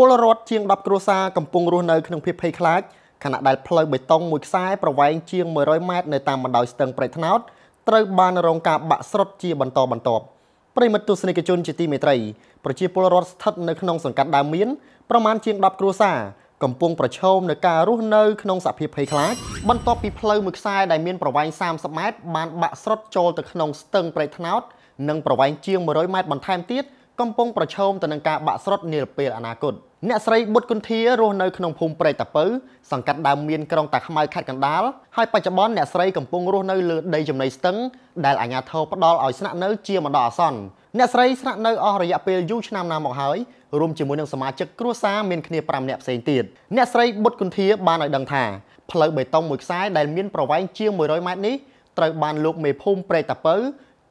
ពលរដ្ឋជាង10គ្រួសារកំពុងរស់នៅក្នុងភាពភ័យខ្លាចខណៈដែលផ្លូវបេតុងមួយខ្សែប្រវែងជាង100ម៉ែត្រនៅតាមបណ្ដោយស្ទឹងព្រៃថ្នោតត្រូវបានរងការបាក់ស្រុតជាបន្តបន្ទាប់ប្រិមិត្តទស្សនិកជនជាទីមេត្រីប្រជាពលរដ្ឋស្ថិតនៅក្នុងសង្កាត់ដើមមានប្រមាណជាង10គ្រួសារកំពុងប្រឈមនឹងការរស់នៅក្នុងសភាពភ័យខ្លាចបន្ទាប់ពីផ្លូវមួយខ្សែដែលមានប្រវែង30ម៉ែត្របានបាក់ស្រុតចូលទៅក្នុងស្ទឹងព្រៃថ្នោតនិងប្រវែងជាង100ម៉ែត្របន្ថែមទៀតកំពុងប្រឈមទៅនឹងការបាក់ស្រុតនាពេលអនាគតអ្នកស្រីបុតគុន្ធារស់នៅក្នុងភូមិព្រែកតាពៅសង្កាត់ដើមមាន ក្រុងតាខ្មៅខេត្តកណ្ដាលហើយបច្ចុប្បន្នអ្នកស្រីកំពុងរស់នៅលើដីចំណីស្ទឹងដែលអាជ្ញាធរផ្ដល់ឲ្យស្នាក់នៅជាបណ្ដោះអាសន្នអ្នកស្រីស្នាក់នៅអស់រយៈពេលយូរឆ្នាំណាមកហើយរួមជាមួយនឹងសមាជិកគ្រួសារមានគ្នា5នាក់ផ្សេងទៀតអ្នកស្រីបុតគុន្ធាបានឲ្យដឹងថាផ្លូវបេតុងមួយខ្សែដែលមានប្រវែងជាង100ម៉ែត្រនេះត្រូវបានលោកមេភូមិព្រែកតាពៅ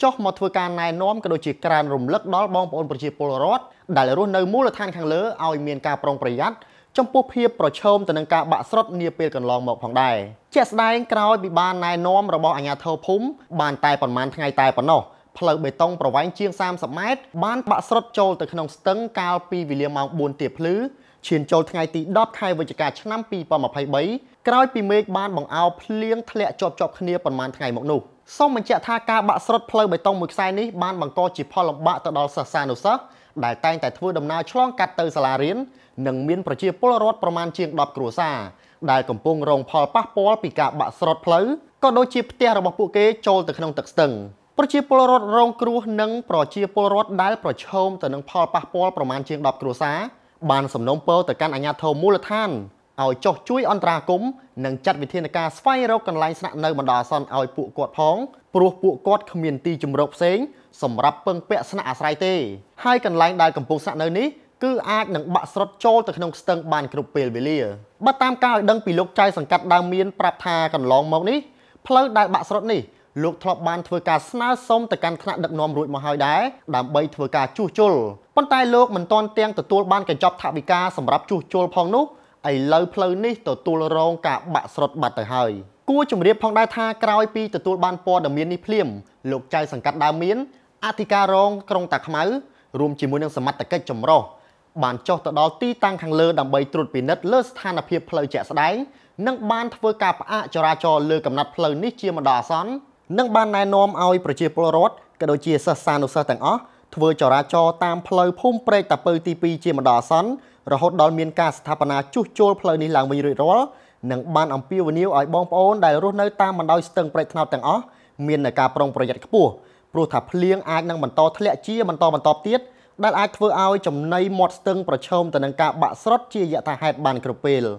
ចុះមកធ្វើការណែនាំក៏ដូចជាក្រើនរំលឹកដល់បងប្អូនប្រជាពលរដ្ឋដែលរស់នៅមូលដ្ឋានខាងលើឲ្យមានការប្រុងប្រយ័ត្នចំពោះភាពប្រឈមទៅនឹងការបាក់ស្រុតនាពេលកន្លងមកផងដែរជាក់ស្ដែងក្រោយពីបានណែនាំរបស់អាជ្ញាធរភូមិបានតែប្រមាណថ្ងៃតែប៉ុណ្ណោះផ្លូវបេតុងប្រវែងជាង30ម៉ែត្របានបាក់ស្រុតចូលទៅក្នុងស្ទឹងកាលពីវេលាម៉ោង4ទៀបភ្លឺឈានចូលថ្ងៃទី10ខែវិច្ឆិកាឆ្នាំ2023ក្រោយពីមេឃបានបង្អោរភ្លៀងធ្លាក់ជាប់ជាប់គ្នាប្រមាណថ្ងៃមកនោះសូមបញ្ជាក់ថាការបាក់ស្រុតផ្លូវបេតុងមួយខ្សែនេះបានបង្កជាផលលំបាកទៅដល់សិស្សានុសិស្សដែលតែងតែធ្វើដំណើរឆ្លងកាត់ទៅសាលារៀននិងមានប្រជាពលរដ្ឋប្រមាណជាង10គ្រួសារដែលកំពុងរងផលប៉ះពាល់ពីការបាក់ស្រុតផ្លូវក៏ដូចជាផ្ទះរបស់ពួកគេចូលទៅក្នុងទឹកស្ទឹងប្រជាពលរដ្ឋរងគ្រោះនិងប្រជាពលរដ្ឋដែលប្រឈមទៅនឹងផលប៉ះពាល់ប្រមាណជាង10គ្រួសារបានសំណូមពរទៅកាន់អាជ្ញាធរមូលដ្ឋានឲ្យចុះជួយអន្តរាគមន៍និងចាត់វិធានការស្វែងរកកន្លែងស្នាក់នៅបណ្ដោះអាសន្នឲ្យពួកគាត់ផងព្រោះពួកគាត់គ្មានទីជម្រកផ្សេងសម្រាប់ពឹងពាក់ស្នាក់អាស្រ័យទេហើយកន្លែងដែលកំពុងស្នាក់នៅនេះគឺអាចនឹងបាក់ស្រុតចូលទៅក្នុងស្ទឹងបានគ្រប់ពេលវេលាបើតាមការឲ្យដឹងពីលោកចៅសង្កាត់ដើមមានប្រាប់ថាកន្លងមកនេះផ្លូវដែលបាក់ស្រុតនេះលោកធ្លាប់បានធ្វើការស្នើសុំទៅកាន់ថ្នាក់ដឹកនាំរួចមកហើយដែរដើម្បីធ្វើការជួសជុលប៉ុន្តែលោកមិនទាន់ទាំងទទួល បានកញ្ចប់ថវិកាសម្រាប់ជួសជុលផងនោះឥឡូវផ្លូវនេះទទួលរងការបាក់ស្រុតបាត់ទៅហើយគួរជម្រាបផងដែរថាក្រោយពីទទួល បានព័ត៌មាននេះភ្លាមលោកចៅសង្កាត់ដើមមានអធិការរងក្រុងតាខ្មៅរួមជាមួយនឹងសមត្ថកិច្ចចម្រោះបានចុះទៅដល់ទីតាំងខាងលើ ដើម្បីត្រួតពិនិត្យលើស្ថានភាពផ្លូវជាក់ស្ដែងនិងបានធ្វើការផ្អាកចរាចរណ៍លើកំណត់ផ្លូវនេះជាម្ដងអាសន្ននិងបានណែនាំឲ្យប្រជាពលរដ្ឋក៏ដូចជាសិស្សានុសិស្សទាំងអស់ធ្វើចរាចរតាមផ្លូវភូមិព្រែកតាពៅទី2ជាបណ្ដោះអាសន្នរហូតដល់មានការស្ថាបនាជួសជុលផ្លូវនេះឡើងវិញរួចរាល់និងបានអំពាវនាវឲ្យបងប្អូនដែលរស់នៅតាមបណ្ដោយស្ទឹងព្រែកថ្នោតទាំងអស់មាននៅការប្រុងប្រយ័ត្នខ្ពស់ព្រោះថាភ្លៀងអាចនឹងបន្តធ្លាក់ជាបន្តបន្តទៀតដែលអាចធ្វើឲ្យចំណីមាត់ស្ទឹងប្រឈមទៅនឹងការបាក់ស្រុតជាយថាហេតុបានគ្រប់ពេល។